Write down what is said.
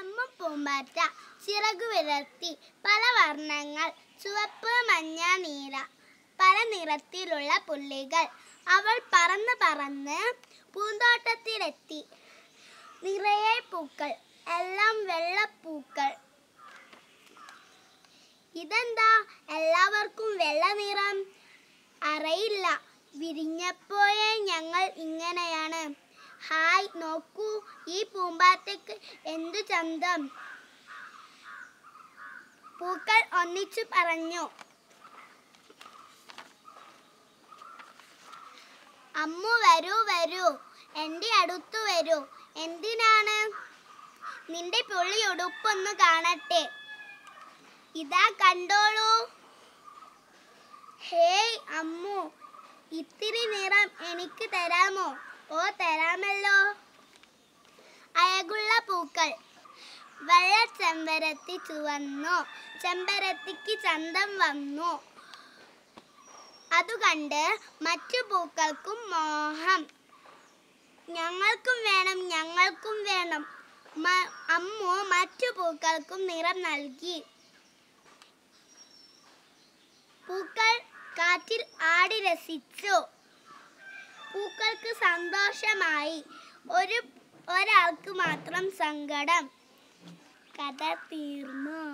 അമ്മ പൂമ്പാറ്റ ചിറകു വിരത്തി പല വർണ്ണങ്ങൾ ചുവപ്പ് മഞ്ഞ നീല പല നിറത്തിലുള്ള പുള്ളികൾ അവൾ പറന്ന് പറന്ന് പൂന്തോട്ടത്തിലെത്തി നിറയെ പൂക്കൾ എല്ലാം വെള്ളപ്പൂക്കൾ ഇതെന്താ എല്ലാവർക്കും വെള്ള നിറം അറിയില്ല വിരിഞ്ഞപ്പോഴേ ഞങ്ങൾ ഇങ്ങനെയാണ് ഹായ് നോക്കൂ ഈ പൂമ്പാറ്റയ്ക്ക് എന്തു ചന്തം പൂക്കൾ ഒന്നിച്ചു പറഞ്ഞു അമ്മു വരൂ വരൂ എൻ്റെ അടുത്തു വരൂ എന്തിനാണ് നിന്റെ പുള്ളി ഉടുപ്പൊന്ന് കാണട്ടെ ഇതാ കണ്ടോളൂ ഹേയ് അമ്മു ഇത്തിരി നിറം എനിക്ക് തരാമോ ഓ തരാമല്ലോ പൂക്കൾ വെള്ള ചെമ്പരത്തി ചുവന്നു ചെമ്പരത്തിക്ക് ചന്തം വന്നു അതുകണ്ട് മറ്റു പൂക്കൾക്കും മോഹം ഞങ്ങൾക്കും വേണം ഞങ്ങൾക്കും വേണം അമ്മു മറ്റു പൂക്കൾക്കും നിറം നൽകി പൂക്കൾ കാറ്റിൽ ആടി രസിച്ചു പൂക്കൾക്ക് സന്തോഷമായി ഒരു ഒരാൾക്ക് മാത്രം സങ്കടം കഥ തീർന്നു